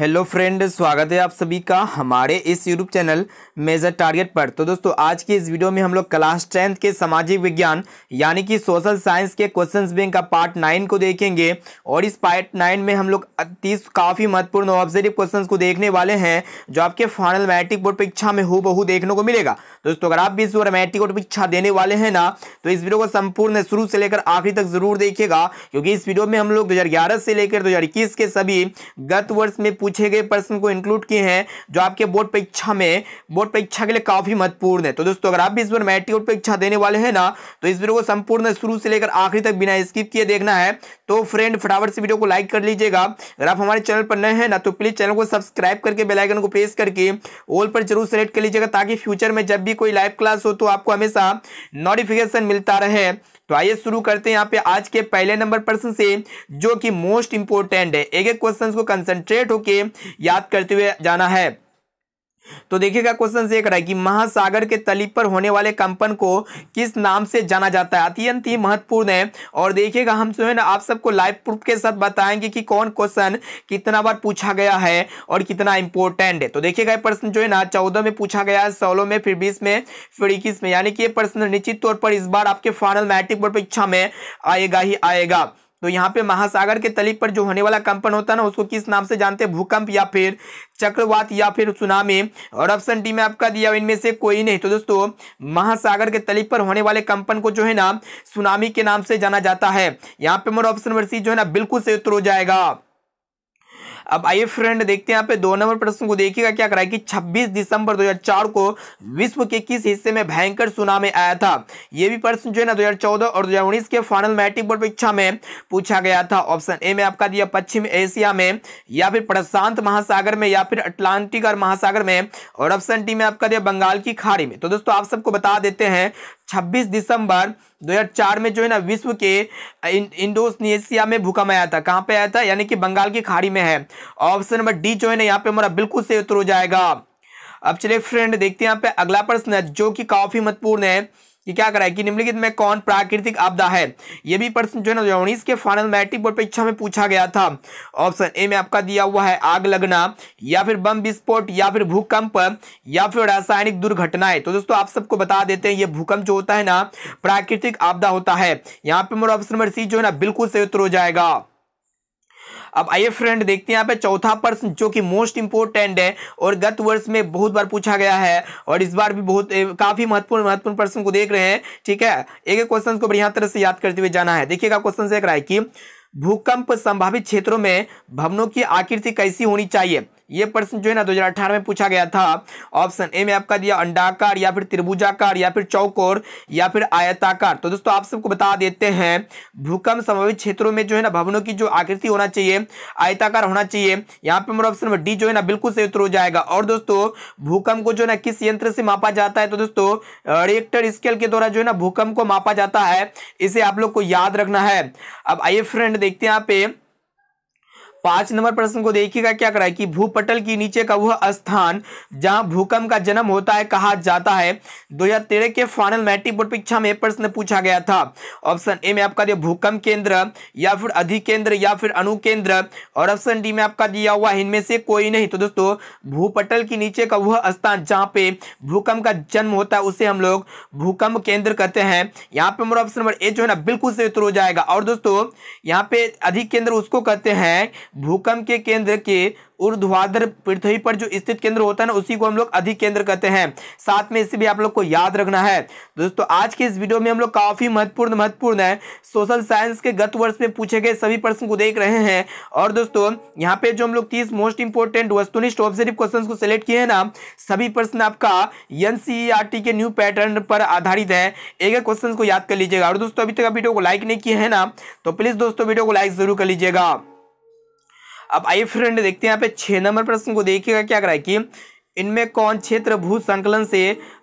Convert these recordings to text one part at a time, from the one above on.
hello friend स्वागत है आप सभी का हमारे इस यूट्यूब चैनल मेजर टारगेट पर तो दोस्तों आज की इस वीडियो में हम लोग क्लास टेंथ के सामाजिक विज्ञान यानी कि सोशल साइंस के क्वेश्चंस बैंक का पार्ट नाइन को देखेंगे और इस पार्ट नाइन में हम लोग तीस काफ़ी महत्वपूर्ण ऑब्जेक्टिव क्वेश्चंस को देखने वाले हैं जो आपके फाइनल मैट्रिक बोर्ड परीक्षा में हो देखने को मिलेगा दोस्तों अगर आप भी इस मैट्रिक बोर्ड परीक्षा देने वाले हैं ना तो इस वीडियो को संपूर्ण शुरू से लेकर आखिरी तक जरूर देखिएगा क्योंकि इस वीडियो में हम लोग दो से लेकर दो के सभी गत वर्ष में पूछे गए प्रश्न को इंक्लूड किए हैं जो आपके बोर्ड परीक्षा में बोर्ड परीक्षा के लिए काफ़ी महत्वपूर्ण है तो दोस्तों अगर आप भी इस बार मैट्रिक परीक्षा देने वाले हैं ना तो इस वीडियो को संपूर्ण शुरू से लेकर आखिरी तक बिना स्किप किए देखना है तो फ्रेंड फटाफट से वीडियो को लाइक कर लीजिएगा अगर आप हमारे चैनल पर नए हैं ना तो प्लीज़ चैनल को सब्सक्राइब करके बेलाइकन को प्रेस करके ऑल पर जरूर सेलेक्ट कर लीजिएगा ताकि फ्यूचर में जब भी कोई लाइव क्लास हो तो आपको हमेशा नोटिफिकेशन मिलता रहे तो आइए शुरू करते हैं यहाँ पे आज के पहले नंबर प्रश्न से जो कि मोस्ट इंपोर्टेंट है एक एक क्वेश्चन को कंसंट्रेट होके याद करते हुए जाना है तो देखिएगा क्वेश्चन देख रहा है कि महासागर के तली पर होने वाले कंपन को किस नाम से जाना जाता है अत्यंत ही महत्वपूर्ण है और देखिएगा हम जो है ना आप सबको लाइव प्रूफ के साथ बताएंगे कि कौन क्वेश्चन कितना बार पूछा गया है और कितना इंपॉर्टेंट है तो देखिएगा ये प्रश्न जो है ना चौदह में पूछा गया है सोलह में फिर बीस में फिर इक्कीस में यानी कि ये प्रश्न निश्चित तौर पर इस बार आपके फाइनल मैट्रिक बोर्ड परीक्षा में आएगा ही आएगा तो यहाँ पे महासागर के तली पर जो होने वाला कंपन होता है ना उसको किस नाम से जानते हैं भूकंप या फिर चक्रवात या फिर सुनामी और ऑप्शन डी में आपका दिया इनमें से कोई नहीं तो दोस्तों महासागर के तली पर होने वाले कंपन को जो है ना सुनामी के नाम से जाना जाता है यहाँ पे मेरा ऑप्शन नंबर सी जो है ना बिल्कुल से उत्तर हो जाएगा अब आइए फ्रेंड देखते हैं यहाँ पे दो नंबर प्रश्न को देखिएगा क्या करा है कि 26 दिसंबर 2004 को विश्व के किस हिस्से में भयंकर सुनामी आया था ये भी प्रश्न जो है ना 2014 और 2019 के फाइनल मैट्रिक बोर्ड परीक्षा में पूछा गया था ऑप्शन ए में आपका दिया पश्चिम एशिया में या फिर प्रशांत महासागर में या फिर अटलांटिक और महासागर में और ऑप्शन डी में आपका दिया बंगाल की खाड़ी में तो दोस्तों आप सबको बता देते हैं 26 दिसंबर 2004 में जो है ना विश्व के इंडोनेशिया में भूकंप आया था कहाँ पे आया था यानी कि बंगाल की खाड़ी में है ऑप्शन नंबर डी जो है ना यहाँ पे हमारा बिल्कुल से उत्तर हो जाएगा अब चलिए फ्रेंड देखते हैं यहाँ पे अगला प्रश्न है जो कि काफी महत्वपूर्ण है कि क्या करा है कि निम्नलिखित में कौन प्राकृतिक आपदा है यह भी प्रश्न जो है ना उन्नीस के फाइनल मैट्रिक बोर्ड परीक्षा में पूछा गया था ऑप्शन ए में आपका दिया हुआ है आग लगना या फिर बम विस्फोट या फिर भूकंप या फिर रासायनिक दुर्घटनाएं तो दोस्तों आप सबको बता देते हैं ये भूकंप जो होता है ना प्राकृतिक आपदा होता है यहाँ पे मेरा ऑप्शन नंबर सी जो है ना बिल्कुल सही उत्तर हो जाएगा अब आइए फ्रेंड देखते हैं यहाँ पे चौथा प्रश्न जो कि मोस्ट इंपोर्टेंट है और गत वर्ष में बहुत बार पूछा गया है और इस बार भी बहुत काफी महत्वपूर्ण महत्वपूर्ण प्रश्न को देख रहे हैं ठीक है एक एक क्वेश्चन को बढ़िया तरह से याद करते हुए जाना है देखिएगा क्वेश्चन देख रहा है कि भूकंप संभावित क्षेत्रों में भवनों की आकृति कैसी होनी चाहिए ये प्रश्न जो है ना 2018 में पूछा गया था ऑप्शन ए में आपका दिया अंडाकार या फिर त्रिभुजाकार या फिर चौकोर या फिर आयताकार तो दोस्तों आप सबको बता देते हैं भूकंप संभावित क्षेत्रों में जो है ना भवनों की जो आकृति होना चाहिए आयताकार होना चाहिए यहाँ पे मेरा ऑप्शन नंबर डी जो है ना बिल्कुल सही उत्तर हो जाएगा और दोस्तों भूकंप को जो है ना किस यंत्र से मापा जाता है तो दोस्तों रिएक्टर स्केल के द्वारा जो है ना भूकंप को मापा जाता है इसे आप लोग को याद रखना है अब आइए फ्रेंड देखते हैं यहाँ पे पांच नंबर प्रश्न को देखिएगा क्या करा है कि भूपटल के नीचे का वह स्थान जहां भूकंप का जन्म होता है कहा जाता है 2013 के फाइनल मैट्रिक बोर्ड परीक्षा में प्रश्न पूछा गया था ऑप्शन ए में आपका दिया भूकंप केंद्र या फिर अधिकेंद्र या फिर अनुकेंद्र और ऑप्शन डी में आपका दिया हुआ है इनमें से कोई नहीं तो दोस्तों भूपटल के नीचे का वह स्थान जहाँ पे भूकंप का जन्म होता है उसे हम लोग भूकंप केंद्र कहते हैं यहाँ पे हमारा ऑप्शन नंबर ए जो है ना बिल्कुल से उत्तर हो जाएगा और दोस्तों यहाँ पे अधिक केंद्र उसको कहते हैं भूकंप के केंद्र के उर्ध्वाधर पृथ्वी पर जो स्थित केंद्र होता है ना उसी को हम लोग अधिक केंद्र कहते हैं साथ में इसे भी आप लोग को याद रखना है दोस्तों आज के इस वीडियो में हम लोग काफ़ी महत्वपूर्ण महत्वपूर्ण है सोशल साइंस के गत वर्ष में पूछे गए सभी प्रश्न को देख रहे हैं और दोस्तों यहाँ पे जो हम लोग तीस मोस्ट इंपॉर्टेंट वस्तुनिष्ठ ऑब्जेक्टिव क्वेश्चन को सिलेक्ट किए हैं ना सभी प्रश्न आपका एन e के न्यू पैटर्न पर आधारित है एक एक क्वेश्चन को याद कर लीजिएगा और दोस्तों अभी तक वीडियो को लाइक नहीं किए है ना तो प्लीज़ दोस्तों वीडियो को लाइक जरूर कर लीजिएगा अब आइए फ्रेंड देखते हैं यहाँ पे छः नंबर प्रश्न को देखिएगा क्या कराए कि इनमें कौन क्षेत्र भू संकलन से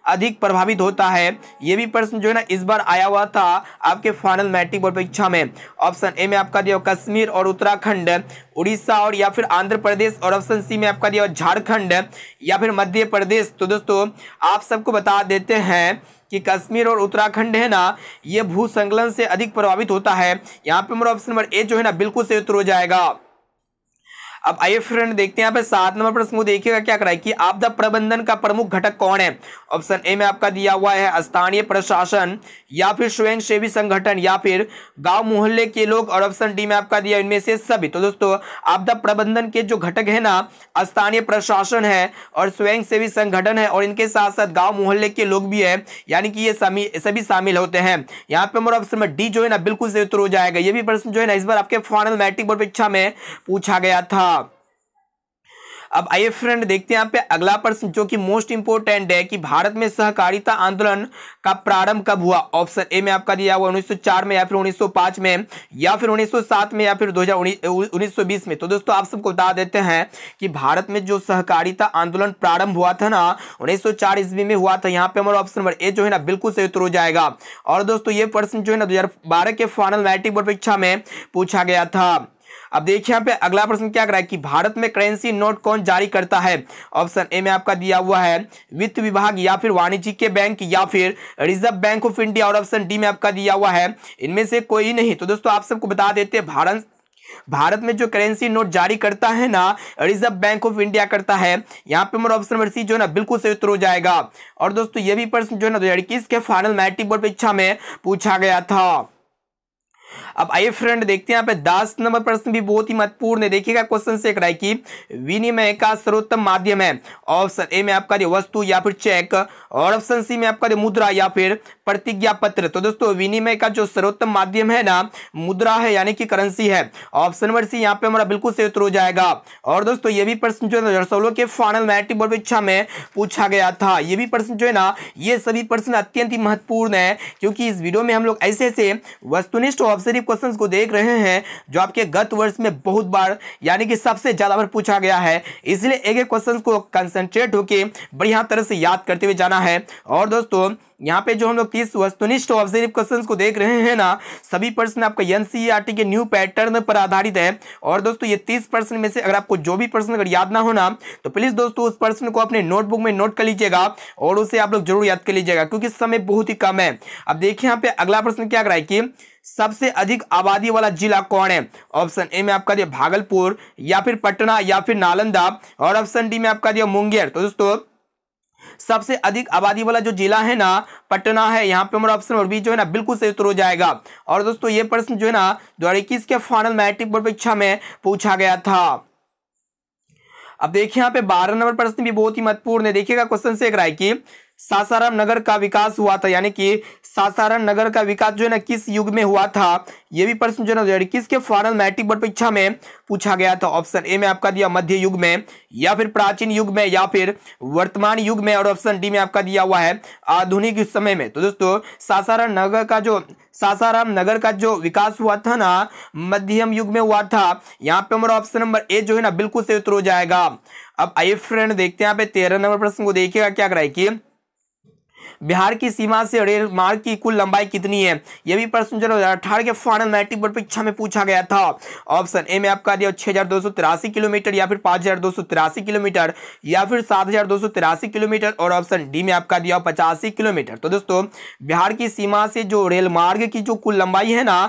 अधिक प्रभावित होता है ये भी प्रश्न जो है ना इस बार आया हुआ था आपके फाइनल मैट्रिक बोर्ड परीक्षा में ऑप्शन ए में आपका दिया कश्मीर और उत्तराखंड उड़ीसा और या फिर आंध्र प्रदेश और ऑप्शन सी में आपका दिया झारखंड या फिर मध्य प्रदेश तो दोस्तों आप सबको बता देते हैं कि कश्मीर और उत्तराखंड है ना ये भू संकलन से अधिक प्रभावित होता है यहाँ पर मेरा ऑप्शन नंबर ए जो है ना बिल्कुल से उत्तर हो जाएगा अब आइए फ्रेंड देखते हैं सात नंबर प्रश्न को देखिएगा क्या कराए कि आपदा प्रबंधन का प्रमुख घटक कौन है ऑप्शन ए में आपका दिया हुआ है स्थानीय प्रशासन या फिर स्वयंसेवी संगठन या फिर गांव मोहल्ले के लोग और ऑप्शन डी में आपका दिया इनमें से सभी तो दोस्तों आपदा प्रबंधन के जो घटक है ना स्थानीय प्रशासन है और स्वयंसेवी संगठन है और इनके साथ साथ गाँव मोहल्ले के लोग भी है यानी कि ये सभी शामिल होते हैं यहाँ पे हमारा ऑप्शन में डी जो है ना बिल्कुल से उत्तर हो जाएगा ये भी प्रश्न जो है ना इस बार आपके फाइनल मैट्रिक बोर्ड परीक्षा में पूछा गया था अब आइए फ्रेंड देखते हैं पे अगला प्रश्न जो कि मोस्ट इंपोर्टेंट है कि भारत में सहकारिता आंदोलन का प्रारंभ कब हुआ ऑप्शन ए में आपका दिया हुआ 1904 में या फिर 1905 में या फिर 1907 में या फिर 2019 में तो दोस्तों आप सबको बता देते हैं कि भारत में जो सहकारिता आंदोलन प्रारंभ हुआ था ना उन्नीस सौ ईस्वी में हुआ था यहाँ पे हमारा ऑप्शन नंबर ए जो है ना बिल्कुल सही उत्तर हो जाएगा और दोस्तों ये प्रश्न जो है ना दो के फाइनल मैट्रिक बोर्ड परीक्षा में पूछा गया था अब देखिए यहाँ पे अगला प्रश्न क्या करा है कि भारत में करेंसी नोट कौन जारी करता है ऑप्शन ए में आपका दिया हुआ है वित्त विभाग या फिर वाणिज्य बैंक या फिर रिजर्व बैंक ऑफ इंडिया और ऑप्शन डी में आपका दिया हुआ है इनमें से कोई नहीं तो दोस्तों आप सबको बता देते भारत भारत में जो करेंसी नोट जारी करता है ना रिजर्व बैंक ऑफ इंडिया करता है यहाँ पे हमारा ऑप्शन नंबर सी जो है ना बिल्कुल सही उत्तर हो जाएगा और दोस्तों ये भी प्रश्न जो है ना दो के फाइनल मैट्रिक बोर्ड परीक्षा में पूछा गया था अब आइए फ्रेंड देखते हैं यहाँ पे दस नंबर प्रश्न भी बहुत ही महत्वपूर्ण है देखिएगा क्वेश्चन से है की विनिमय का सर्वोत्तम माध्यम है ऑप्शन ए में आपका वस्तु या फिर चेक और ऑप्शन सी में आपका मुद्रा या फिर प्रतिज्ञा पत्र तो दोस्तों विनिमय का जो सर्वोत्तम माध्यम है ना मुद्रा है यानी कि करेंसी है ऑप्शन नंबर सी यहाँ पे हमारा बिल्कुल सही उत्तर हो जाएगा और दोस्तों ये भी प्रश्न जो है के फाइनल मैट्रिक बोर्ड परीक्षा में पूछा गया था ये भी प्रश्न जो है ना ये सभी प्रश्न अत्यंत ही महत्वपूर्ण है क्योंकि इस वीडियो में हम लोग ऐसे ऐसे वस्तुनिष्ठ ऑप्शन शरीफ क्वेश्चन को देख रहे हैं जो आपके गत वर्ष में बहुत बार यानी कि सबसे ज़्यादा बार पूछा गया है इसलिए एक एक क्वेश्चन को कंसनट्रेट होकर बढ़िया तरह से याद करते हुए जाना है और दोस्तों यहाँ पे जो हम लोग तीस वस्तुनिष्ठ ऑब्जर्व क्वेश्चन को देख रहे हैं ना सभी प्रश्न आपका एन e के न्यू पैटर्न पर आधारित है और दोस्तों ये तीस प्रश्न में से अगर आपको जो भी प्रश्न अगर याद ना हो ना तो प्लीज दोस्तों उस प्रश्न को अपने नोटबुक में नोट कर लीजिएगा और उसे आप लोग जरूर याद कर लीजिएगा क्योंकि समय बहुत ही कम है अब देखिए यहाँ पे अगला प्रश्न क्या कराए कि सबसे अधिक आबादी वाला जिला कौन है ऑप्शन ए में आपका दिया भागलपुर या फिर पटना या फिर नालंदा और ऑप्शन डी में आपका दिया मुंगेर तो दोस्तों सबसे अधिक आबादी वाला जो जिला है ना पटना है यहाँ पे हमारा ऑप्शन और भी जो है ना बिल्कुल सही उत्तर हो जाएगा और दोस्तों ये प्रश्न जो है ना दो के फाइनल मैट्रिक बोर्ड परीक्षा में पूछा गया था अब देखिए यहाँ पे बारह नंबर प्रश्न भी बहुत ही महत्वपूर्ण है देखिएगा क्वेश्चन से एक राय की सासाराम नगर का विकास हुआ था यानी कि सासाराम नगर का विकास जो है ना किस युग में हुआ था यह भी प्रश्न जो है ना किसके फाइनल मैट्रिक बोर्ड परीक्षा में पूछा गया था ऑप्शन ए में आपका दिया मध्य युग में या फिर प्राचीन युग में या फिर वर्तमान युग में और ऑप्शन डी में आपका दिया हुआ है आधुनिक समय में तो दोस्तों सासाराम नगर का जो सासाराम नगर का जो विकास हुआ था ना मध्यम युग में हुआ था यहाँ पे हमारा ऑप्शन नंबर ए जो है ना बिल्कुल से उत्तर हो जाएगा अब आइए फ्रेंड देखते हैं यहाँ पे तेरह नंबर प्रश्न को देखिएगा क्या कराए की बिहार की सीमा से रेल मार्ग की कुल लंबाई कितनी है यह भी प्रश्न दो अठारह के फाइनल मैट्रिक बोर्ड परीक्षा में पूछा गया था ऑप्शन ए में आपका दिया तिरासी किलोमीटर या फिर पाँच किलोमीटर या फिर सात किलोमीटर और ऑप्शन डी में आपका दिया पचासी किलोमीटर तो दोस्तों बिहार की सीमा से जो रेल मार्ग की जो कुल लंबाई है ना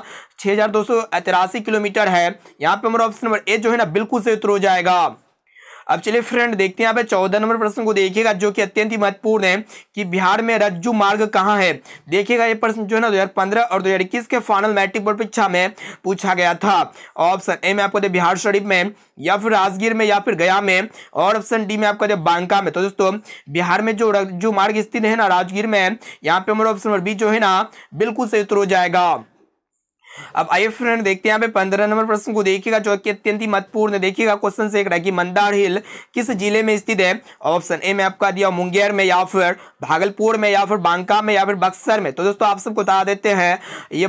छः किलोमीटर है यहाँ पे हमारा ऑप्शन नंबर ए जो है ना बिल्कुल से उतर हो जाएगा अब चलिए फ्रेंड देखते हैं यहाँ पे चौदह नंबर प्रश्न को देखिएगा जो कि अत्यंत ही महत्वपूर्ण है कि बिहार में रज्जू मार्ग कहाँ है देखिएगा ये प्रश्न जो है ना दो और दो के फाइनल मैट्रिक बोर्ड परीक्षा में पूछा गया था ऑप्शन ए में आपको दे बिहार शरीफ में या फिर राजगीर में या फिर गया में और ऑप्शन डी में आपको दे बांका में तो दोस्तों बिहार में जो रज्जू मार्ग स्थित है ना राजगीर में यहाँ पे हमारा ऑप्शन नंबर बी जो है ना बिल्कुल सही उत्तर हो जाएगा अब आइए फ्रेंड देखते हैं यहाँ पे पंद्रह नंबर प्रश्न को देखिएगा जो कि अत्यंत ही महत्वपूर्ण देखिएगा क्वेश्चन से एक रहा कि मंदार हिल किस जिले में स्थित है ऑप्शन ए में आपका दिया मुंगेर में या फिर भागलपुर में या फिर बांका में या फिर बक्सर में तो दोस्तों आप सबको बता देते हैं ये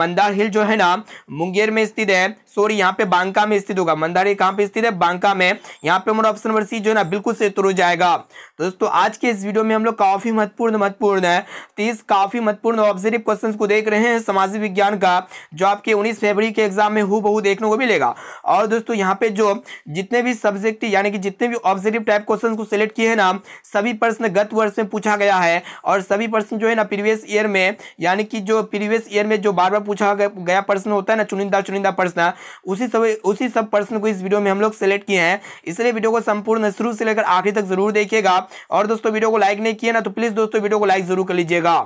मंदार हिल जो है ना मुंगेर में स्थित है सॉरी यहाँ पे बांका में स्थित होगा मंदारी कहाँ पे स्थित है बांका में यहाँ पे हमारा ऑप्शन नंबर सी जो है ना बिल्कुल से तुर जाएगा तो दोस्तों आज के इस वीडियो में हम लोग काफी महत्वपूर्ण महत्वपूर्ण है तीस तो काफी महत्वपूर्ण ऑब्जेक्टिव क्वेश्चन को देख रहे हैं सामाजिक विज्ञान का जो आपके उन्नीस फेबरी के एग्जाम में हु देखने को मिलेगा और दोस्तों यहाँ पे जो जितने भी सब्जेक्ट यानी कि जितने भी ऑब्जेक्टिव टाइप क्वेश्चन को सिलेक्ट किए हैं ना सभी प्रश्न गत वर्ष में पूछा गया है और सभी प्रश्न जो है ना प्रीवियस ईयर में यानी कि जो प्रीवियस ईयर में जो बार बार पूछा गया प्रश्न होता है ना चुनिंदा चुनिंदा प्रश्न उसी सब उसी सब पर्सन को इस वीडियो में हम लोग सेलेक्ट किए हैं इसलिए वीडियो को संपूर्ण शुरू से लेकर आखिरी तक जरूर देखिएगा और दोस्तों वीडियो को लाइक नहीं किया ना तो प्लीज़ दोस्तों वीडियो को लाइक जरूर कर लीजिएगा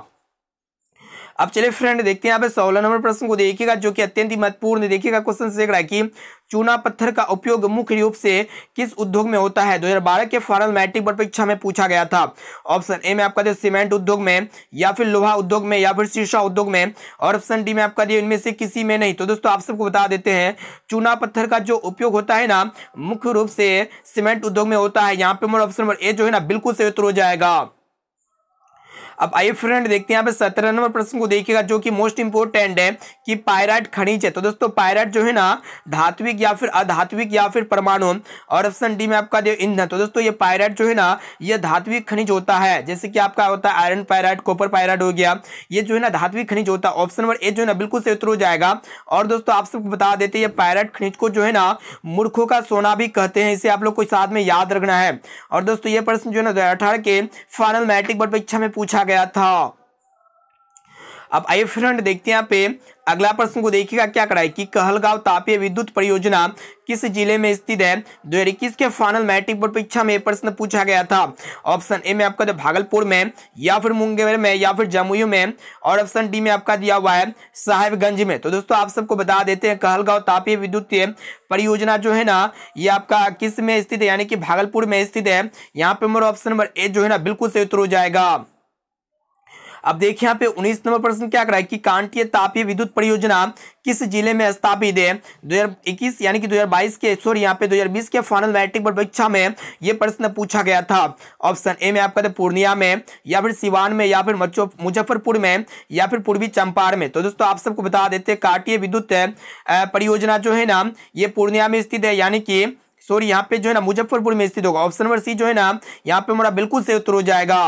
अब चलिए फ्रेंड देखते हैं यहाँ पे सोलह नंबर प्रश्न को देखिएगा जो कि अत्यंत ही महत्वपूर्ण देखिएगा क्वेश्चन से है कि चूना पत्थर का उपयोग मुख्य रूप से किस उद्योग में होता है 2012 के फॉरल मैट्रिक बोर्ड परीक्षा में पूछा गया था ऑप्शन ए में आपका दिया सीमेंट उद्योग में या फिर लोहा उद्योग में या फिर शीर्षा उद्योग में और ऑप्शन डी में आपका दिया इनमें से किसी में नहीं तो दोस्तों आप सबको बता देते हैं चूना पत्थर का जो उपयोग होता है ना मुख्य रूप से सीमेंट उद्योग में होता है यहाँ पे ऑप्शन नंबर ए जो है ना बिल्कुल से उत्तर हो जाएगा अब आइए फ्रेंड देखते हैं यहाँ पे सत्रह नंबर प्रश्न को देखिएगा जो कि मोस्ट इंपोर्टेंट है कि पायराइट खनिज है तो दोस्तों पायराइट जो है ना धात्विक या फिर अधात्विक या फिर परमाणु और ऑप्शन डी में आपका ईंधन तो दोस्तों ये पायराइट जो है ना ये धात्विक खनिज होता है जैसे कि आपका होता है आयरन पायराइट कॉपर पायराइट हो गया ये जो है ना धात्विक खनिज होता है ऑप्शन नंबर ए जो है ना बिल्कुल से उत्तर हो जाएगा और दोस्तों आप सबको बता देते ये पायराइट खनिज को जो है ना मूर्खों का सोना भी कहते हैं इसे आप लोग को साथ में याद रखना है और दोस्तों ये प्रश्न जो है ना दो के फाइनल मैट्रिक बोर्ड परीक्षा में पूछा गया था अब आइए फ्रेंड देखते हैं यहाँ पे अगला प्रश्न को देखिएगा क्या कराए कि कहलगांव तापीय विद्युत परियोजना किस जिले में स्थित है दो हजार इक्कीस के फाइनल मैट्रिक बोर्ड परीक्षा में प्रश्न पूछा गया था ऑप्शन ए में आपका था तो भागलपुर में या फिर मुंगेर में या फिर जमुई में और ऑप्शन डी में आपका दिया हुआ है साहेबगंज में तो दोस्तों आप सबको बता देते हैं कहलगांव तापीय विद्युत परियोजना जो है ना ये आपका किस में स्थित है यानी कि भागलपुर में स्थित है यहाँ पे मेरा ऑप्शन नंबर ए जो है ना बिल्कुल से उत्तर हो जाएगा अब देखिए यहाँ पे उन्नीस नंबर प्रश्न क्या कराए कि कांटीय तापीय विद्युत परियोजना किस जिले में स्थापित है 2021 यानी कि 2022 के सॉरी यहाँ पे 2020 के फाइनल मैट्रिक परीक्षा में ये प्रश्न पूछा गया था ऑप्शन ए में आपका था तो पूर्णिया में या फिर सिवान में या फिर मुजफ्फरपुर में या फिर पूर्वी चंपार में तो दोस्तों आप सबको बता देते कांटीय विद्युत परियोजना जो है ना ये पूर्णिया में स्थित है यानी कि सॉरी यहाँ पे जो है ना मुजफ्फरपुर में स्थित होगा ऑप्शन नंबर सी जो है ना यहाँ पे हमारा बिल्कुल से उत्तर हो जाएगा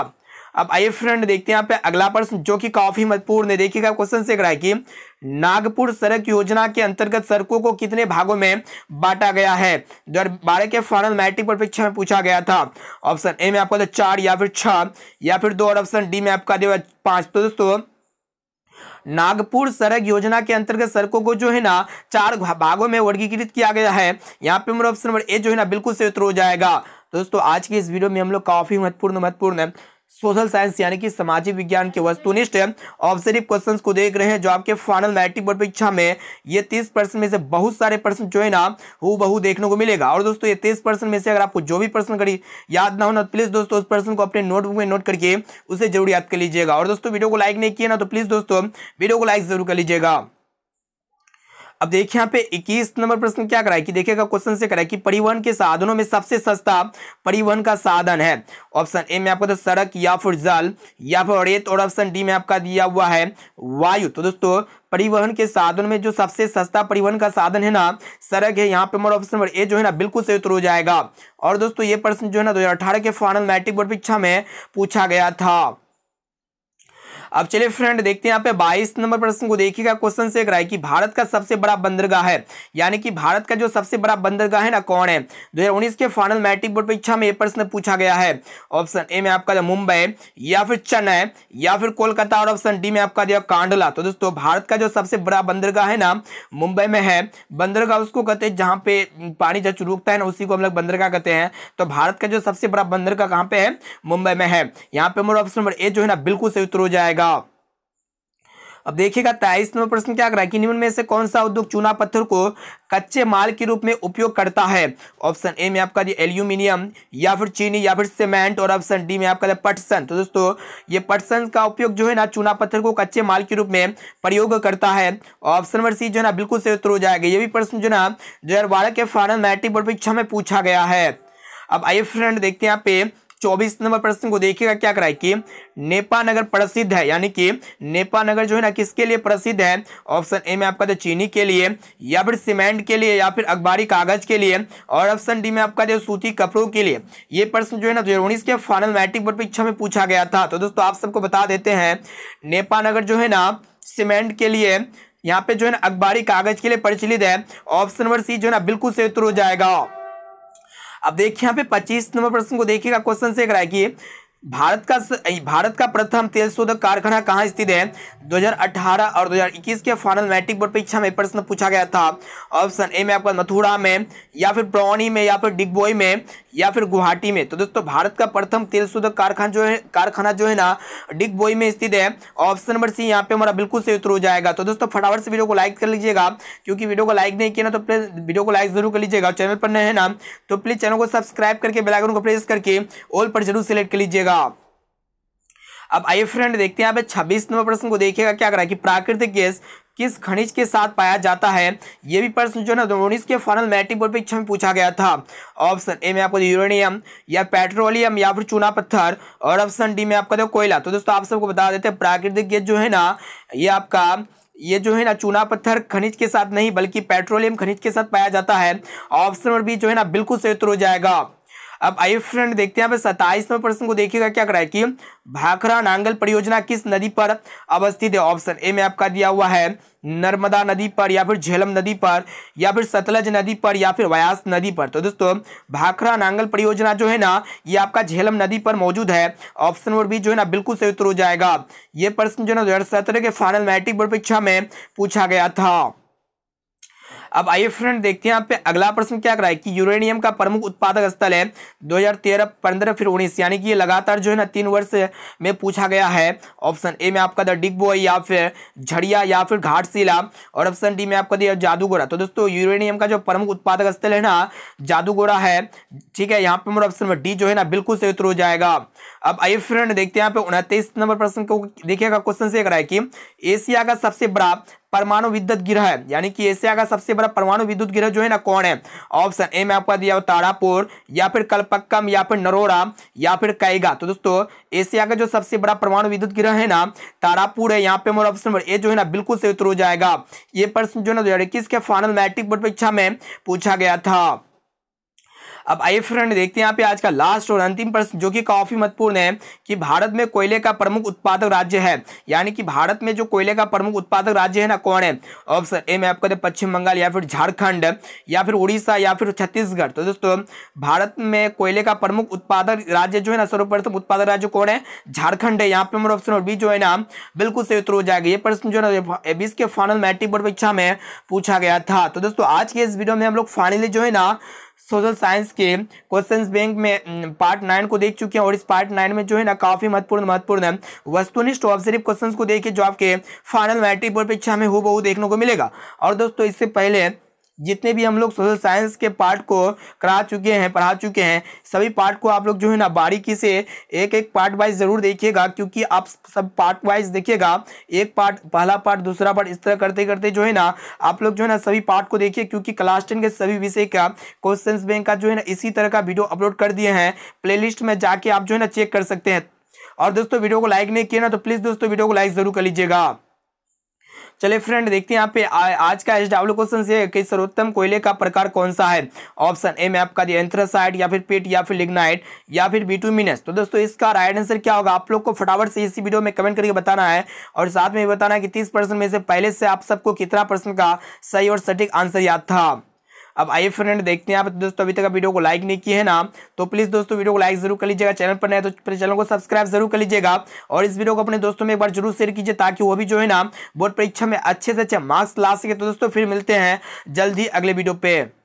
अब आइए फ्रेंड देखते हैं पे अगला प्रश्न जो कि काफी महत्वपूर्ण है देखिएगा क्वेश्चन से है कि नागपुर सड़क योजना के अंतर्गत सड़कों को कितने भागों में बांटा गया है दो हजार के फाइनल मैट्रिक परीक्षा में पूछा गया था ऑप्शन ए में आपका तो चार या फिर छह या फिर दो और ऑप्शन डी में आपका देगा पांच तो दोस्तों नागपुर सड़क योजना के अंतर्गत सड़कों को जो है ना चार भागों में वर्गीकृत किया गया है यहाँ पे ऑप्शन नंबर ए जो है ना बिल्कुल से उत्तर हो जाएगा दोस्तों आज के इस वीडियो में हम लोग काफी महत्वपूर्ण महत्वपूर्ण है सोशल साइंस यानी कि सामाजिक विज्ञान के वस्तुनिष्ठ ऑब्जर्व क्वेश्चन को देख रहे हैं जो आपके फाइनल मैट्रिक बोर्ड परीक्षा में ये तीस परसेंट में से बहुत सारे प्रश्न जो है ना हु बहु देखने को मिलेगा और दोस्तों ये तीस परसेंट में से अगर आपको जो भी प्रश्न करी याद ना हो ना प्लीज़ तो दोस्तों उस पर्सन को अपने नोटबुक में नोट करके उसे जरूर याद कर लीजिएगा और दोस्तों वीडियो को लाइक नहीं किया ना तो प्लीज़ दोस्तों वीडियो को लाइक जरूर कर लीजिएगा अब देखिए यहाँ पे 21 नंबर प्रश्न क्या कराए कि देखिएगा क्वेश्चन से कराए कि परिवहन के साधनों में सबसे सस्ता परिवहन का साधन है ऑप्शन ए में आपको तो सड़क या फिर जल या फिर रेत और ऑप्शन डी में आपका दिया हुआ है वायु तो दोस्तों परिवहन के साधन में जो सबसे सस्ता परिवहन का साधन है ना सड़क है यहाँ पे मोर ऑप्शन नंबर ए जो है ना बिल्कुल सही उत्तर हो जाएगा और दोस्तों ये प्रश्न जो है ना दो के फाइनल मैट्रिक बोर्ड परीक्षा में पूछा गया था अब चलिए फ्रेंड देखते हैं यहाँ पे बाईस नंबर प्रश्न को देखिएगा क्वेश्चन से एक रहा है कि भारत का सबसे बड़ा बंदरगाह है यानी कि भारत का जो सबसे बड़ा बंदरगाह है ना कौन है दो के फाइनल मैट्रिक बोर्ड परीक्षा में यह प्रश्न पूछा गया है ऑप्शन ए में आपका मुंबई या फिर चेन्नई या फिर कोलकाता और ऑप्शन डी में आपका दिया कांडला तो दोस्तों भारत का जो सबसे बड़ा बंदरगाह है ना मुंबई में है बंदरगाह उसको कहते हैं जहाँ पे पानी जब रुकता है ना उसी को हम लोग बंदरगाह कहते हैं तो भारत का जो सबसे बड़ा बंदरगाह कहाँ पे है मुंबई में है यहाँ पे मोर ऑप्शन नंबर ए जो है ना बिल्कुल सही उत्तर हो जाएगा जाएगा अब देखिएगा तेईस नंबर प्रश्न क्या कर रहा है कि निम्न में से कौन सा उद्योग चूना पत्थर को कच्चे माल के रूप में उपयोग करता है ऑप्शन ए में आपका एल्यूमिनियम या फिर चीनी या फिर सीमेंट और ऑप्शन डी में आपका पटसन तो दोस्तों ये पटसन का उपयोग जो है ना चूना पत्थर को कच्चे माल के रूप में प्रयोग करता है ऑप्शन नंबर सी जो है ना बिल्कुल से उत्तर हो जाएगा ये भी प्रश्न जो ना दो के फाइनल मैट्रिक परीक्षा में पूछा गया है अब आइए फ्रेंड देखते हैं यहाँ पे चौबीस नंबर प्रश्न को देखिएगा क्या कराए कि नेपानगर प्रसिद्ध है यानी कि नेपानगर जो है ना किसके लिए प्रसिद्ध है ऑप्शन ए में आपका जो तो चीनी के लिए या फिर सीमेंट के लिए या फिर अखबारी कागज के लिए और ऑप्शन डी में आपका जो सूती कपड़ों के लिए ये प्रश्न जो है ना दो के फाइनल मैट्रिक बोर्ड परीक्षा में पूछा गया था तो दोस्तों आप सबको बता देते हैं नेपानगर जो है ना सीमेंट के लिए यहाँ पे जो है ना अखबारी कागज के लिए प्रचलित है ऑप्शन नंबर सी जो है ना बिल्कुल से उत्तर हो जाएगा अब देखिए यहाँ पे पच्चीस नंबर प्रश्न को देखिएगा क्वेश्चन से कराया कि भारत का भारत का प्रथम तेल शोधक कारखाना कहाँ स्थित है 2018 और 2021 के फाइनल मैट्रिक बोर्ड परीक्षा में प्रश्न पूछा गया था ऑप्शन ए में आपका मथुरा में या फिर प्रौनी में या फिर डिगबोई में या फिर गुवाहाटी में तो दोस्तों भारत का प्रथम तेल शोधक कारखाना जो है कारखाना जो है ना डिगबोई में स्थित है ऑप्शन नंबर सी यहाँ पे हमारा बिल्कुल से उत्तर हो जाएगा तो दोस्तों फटाफट से वीडियो को लाइक कर लीजिएगा क्योंकि वीडियो को लाइक नहीं किया ना तो प्लीज वीडियो को लाइक जरूर कर लीजिएगा चैनल पर नए है ना तो प्लीज चैनल को सब्सक्राइब करके बेलाइकन को प्रेस करके ऑल पर जरूर सेलेक्ट कर लीजिएगा जाएगा अब आइए फ्रेंड देखते हैं छब्बीस नंबर प्रश्न को देखिएगा क्या करा कि प्राकृतिक गैस किस खनिज के साथ पाया जाता है ये भी प्रश्न जो है ना उन्नीस के फाइनल मैट्रिक बोर्ड परीक्षा में पूछा गया था ऑप्शन ए में आपको यूरेनियम या पेट्रोलियम या फिर चूना पत्थर और ऑप्शन डी में आपका देखो कोयला तो दोस्तों आप सबको बता देते हैं प्राकृतिक गैस जो है ना ये आपका ये जो है ना चूना पत्थर खनिज के साथ नहीं बल्कि पेट्रोलियम खनिज के साथ पाया जाता है ऑप्शन नंबर बी जो है ना बिल्कुल सही उत्तर हो जाएगा अब आइए फ्रेंड देखते हैं यहाँ सताइसवें प्रश्न को देखिएगा क्या है कि भाखरा नांगल परियोजना किस नदी पर अवस्थित है ऑप्शन ए में आपका दिया हुआ है नर्मदा नदी पर या फिर झेलम नदी पर या फिर सतलज नदी पर या फिर व्यास नदी पर तो दोस्तों भाखरा नांगल परियोजना जो है ना ये आपका झेलम नदी पर मौजूद है ऑप्शन नंबर बी जो है ना बिल्कुल सही उत्तर हो जाएगा ये प्रश्न जो है ना दो के फाइनल मैट्रिक बोर्ड परीक्षा में पूछा गया था अब आइए फ्रेंड देखते हैं पे अगला प्रश्न क्या कराए कि यूरेनियम का प्रमुख उत्पादक स्थल है 2013 15 फिर 19 यानी कि ये लगातार जो है ना तीन वर्ष में पूछा गया है ऑप्शन ए में आपका द डिग्बो या फिर झड़िया या फिर घाटशिला और ऑप्शन डी में आपका दिया जादूगोरा तो दोस्तों यूरेनियम का जो प्रमुख उत्पादक स्थल है ना जादूगोरा है ठीक है यहाँ पे हमारा ऑप्शन डी जो है ना बिल्कुल सही उत्तर हो जाएगा अब आइए फ्रेंड देखते हैं यहाँ पे उनतीस नंबर प्रश्न को देखिएगा क्वेश्चन से कराए कि एशिया का सबसे बड़ा परमाणु विद्युत गिरह यानी कि एशिया का सबसे बड़ा परमाणु विद्युत गिरह जो है ना कौन है ऑप्शन ए में आपका दिया हुआ तारापुर या फिर कलपक्कम या फिर नरोड़ा या फिर कैगा तो दोस्तों एशिया का जो सबसे बड़ा परमाणु विद्युत गिरह है ना तारापुर है यहाँ पे हमारा ऑप्शन नंबर ए जो है ना बिल्कुल सही उत्तर हो जाएगा ये प्रश्न जो है ना दो के फाइनल मैट्रिक बोर्ड परीक्षा में पूछा गया था अब आइए फ्रेंड देखते हैं यहाँ पे आज का लास्ट और अंतिम प्रश्न जो कि काफ़ी महत्वपूर्ण है कि भारत में कोयले का प्रमुख उत्पादक राज्य है यानी कि भारत में जो कोयले का प्रमुख उत्पादक राज्य है ना कौन है ऑप्शन ए में आपका दे पश्चिम बंगाल या फिर झारखंड या फिर उड़ीसा या फिर छत्तीसगढ़ तो दोस्तों भारत में कोयले का प्रमुख उत्पादक राज्य जो है ना सर्वप्रथम उत्पादक राज्य कौन है झारखंड है यहाँ पे हमारे ऑप्शन और बी जो है ना बिल्कुल सही उत्तर हो जाएगा ये प्रश्न जो है ना बीस के फाइनल मैट्रिक बोर्ड परीक्षा में पूछा गया था तो दोस्तों आज के इस वीडियो में हम लोग फाइनली जो है ना सोशल साइंस के क्वेश्चन बैंक में पार्ट नाइन को देख चुके हैं और इस पार्ट नाइन में जो है ना काफी महत्वपूर्ण महत्वपूर्ण है वस्तुनिष्ठ ऑब्जर्व क्वेश्चन को देखिए जो आपके फाइनल मैट्रिक बोर्ड परीक्षा में हो देखने को मिलेगा और दोस्तों इससे पहले जितने भी हम लोग सोशल साइंस के पार्ट को करा चुके हैं पढ़ा चुके हैं सभी पार्ट को आप लोग जो है ना बारीकी से एक एक पार्ट वाइज ज़रूर देखिएगा क्योंकि आप सब पार्ट वाइज देखिएगा एक पार्ट पहला पार्ट दूसरा पार्ट इस तरह करते करते जो है ना आप लोग जो है ना सभी पार्ट को देखिए क्योंकि क्लास टेन के सभी विषय का क्वेश्चन बैंक का जो है ना इसी तरह का वीडियो अपलोड कर दिए हैं प्ले में जाके आप जो है ना चेक कर सकते हैं और दोस्तों वीडियो को लाइक नहीं किया ना तो प्लीज़ दोस्तों वीडियो को लाइक ज़रूर कर लीजिएगा चले फ्रेंड देखते हैं यहाँ पे आ, आज का एस डब्ल्यू क्वेश्चन से कि सर्वोत्तम कोयले का प्रकार कौन सा है ऑप्शन ए में आपका एंथ्रासाइट या फिर पेट या फिर लिग्नाइट या फिर बिटूमिनस तो दोस्तों इसका राइट आंसर क्या होगा आप लोग को फटाफट से इसी वीडियो में कमेंट करके बताना है और साथ में बताना है कि तीस में से पहले से आप सबको कितना परसेंट का सही और सटीक आंसर याद था अब आइए फ्रेंड देखते हैं आप तो दोस्तों अभी तक वीडियो को लाइक नहीं किए हैं ना तो प्लीज़ दोस्तों वीडियो को लाइक जरूर कर लीजिएगा चैनल पर नए तो चैनल को सब्सक्राइब जरूर कर लीजिएगा और इस वीडियो को अपने दोस्तों में एक बार जरूर शेयर कीजिए ताकि वो भी जो है ना बोर्ड परीक्षा में अच्छे से अच्छे मार्क्स ला सके तो दोस्तों फिर मिलते हैं जल्द ही अगले वीडियो पे